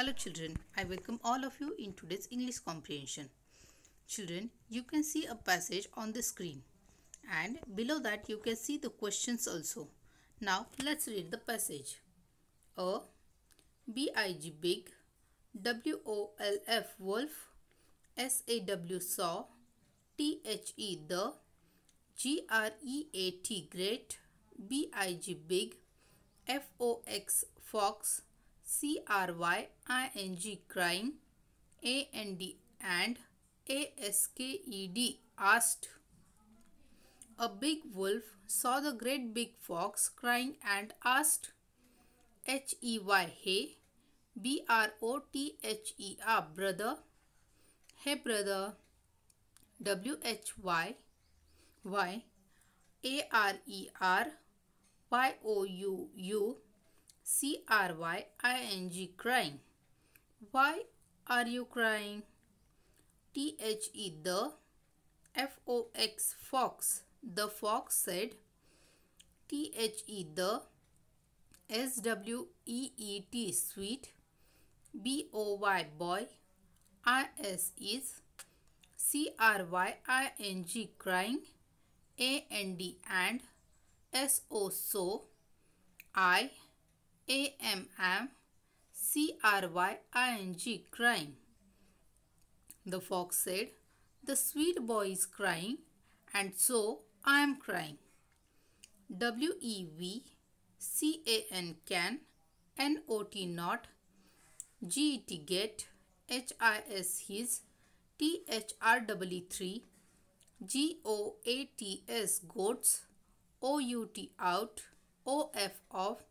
Hello children, I welcome all of you in today's English comprehension. Children, you can see a passage on the screen and below that you can see the questions also. Now let's read the passage. A B-I-G big W-O-L-F wolf S-A-W saw T-H-E the G-R-E-A-T great B-I-G big F-O-X fox C R Y I N G crying, A N D and A S K E D asked. A big wolf saw the great big fox crying and asked, H E Y hey, B R O T H E R brother, hey brother, W H Y Y A R E R Y O U U C R Y I N G crying. Why are you crying? T H E the F O X fox. The fox said T H E the S W E E T sweet B O Y boy I S is C R Y I N G crying A N D and S O so I a M M C R Y I N G crying. The fox said, The sweet boy is crying, and so I am crying. W E V C A N can N O T not G E T get H I S his T H R W E 3 G O A T S goats O U T out O F off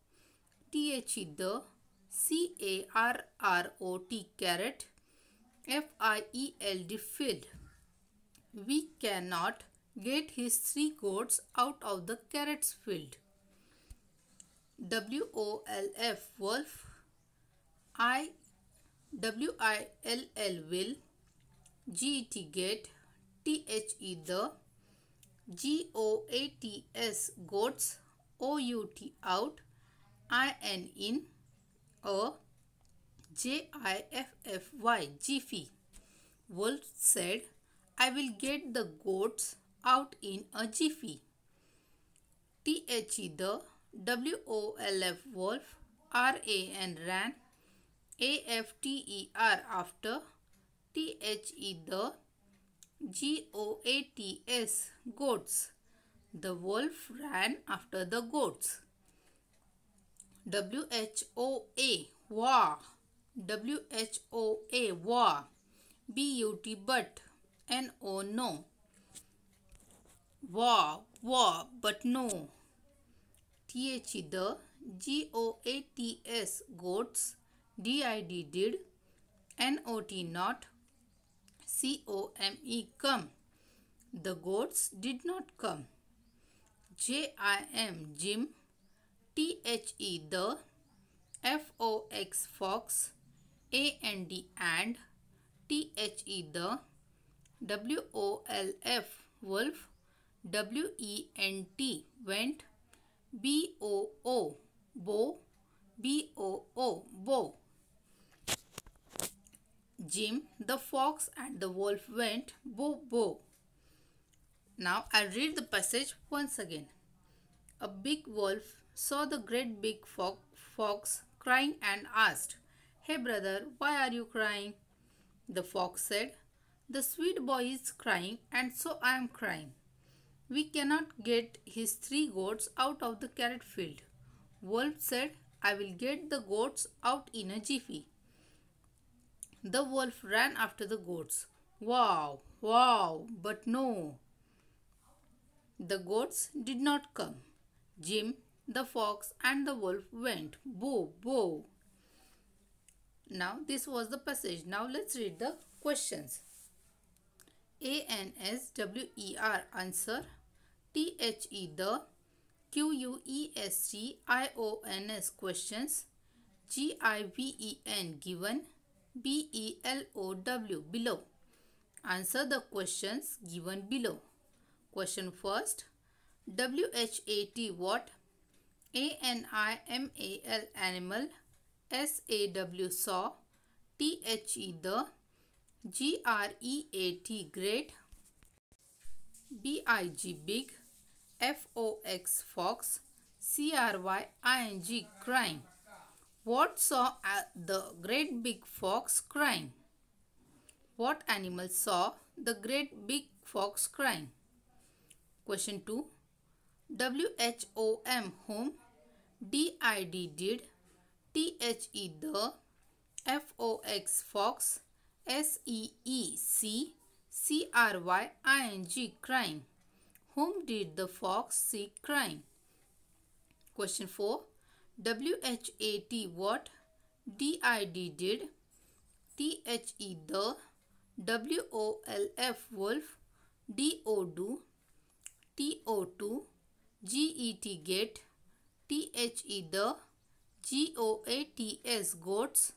THE the, C-A-R-R-O-T carrot, F-I-E-L-D field. We cannot get his three goats out of the carrots field. W-O-L-F wolf, I W-I-L-L will, G-E-T get, T-H-E the, G-O-A-T-S goats, O-U-T out, I-N in a J-I-F-F-Y, Jiffy. Wolf said, I will get the goats out in a jiffy. T-H-E the, W-O-L-F wolf, R-A-N ran, A-F-T-E-R after, T-H-E the, G-O-A-T-S goats. The wolf ran after the goats. WHOA war WHOA war BUT but no no war war but no THE the GOATS goats DID did NOT not COME come the goats did not come JIM Jim THE the, FOX fox, AND and, THE the, WOLF wolf, WENT went, BOO bow, BOO bow. Jim, the fox and the wolf went bo bo. Now I read the passage once again. A big wolf saw the great big fo fox crying and asked, Hey brother, why are you crying? The fox said, The sweet boy is crying and so I am crying. We cannot get his three goats out of the carrot field. Wolf said, I will get the goats out in a jiffy. The wolf ran after the goats. Wow, wow, but no. The goats did not come. Jim the fox and the wolf went bow bow. Now this was the passage. Now let's read the questions. A N S W E R answer. T H E the. Q U E S T I O N S questions. G I V E N given. B E L O W below. Answer the questions given below. Question first. W H A T what? A-N-I-M-A-L animal, S-A-W saw, T-H-E the, G-R-E-A-T great, B-I-G big, F-O-X fox, C-R-Y-I-N-G crying. What saw uh, the great big fox crying? What animal saw the great big fox crying? Question 2. WHOM home, DID did, THE the, FOX fox, r y i n g crying. Whom did the fox see crying? Question 4. WHAT what? DID did. THE the. WOLF wolf. DO do. TO2. G-E-T get, T-H-E G-O-A-T-S goats,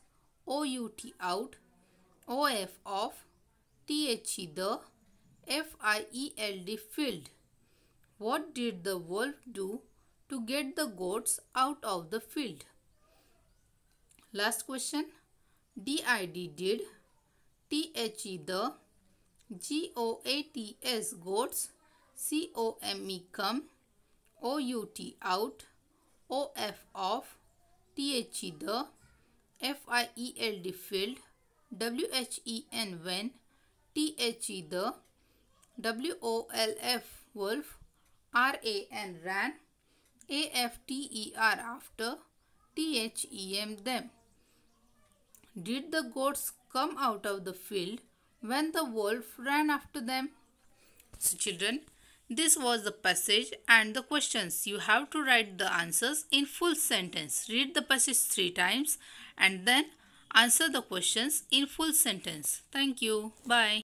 O-U-T out, O-F off, T-H-E the, F-I-E-L-D What did the wolf do to get the goats out of the field? Last question. DID did, THE the, GOATS goats, COME come, out out of off the the field filled when when the the wolf wolf ran ran after after them them did the goats come out of the field when the wolf ran after them? So children this was the passage and the questions. You have to write the answers in full sentence. Read the passage three times and then answer the questions in full sentence. Thank you. Bye.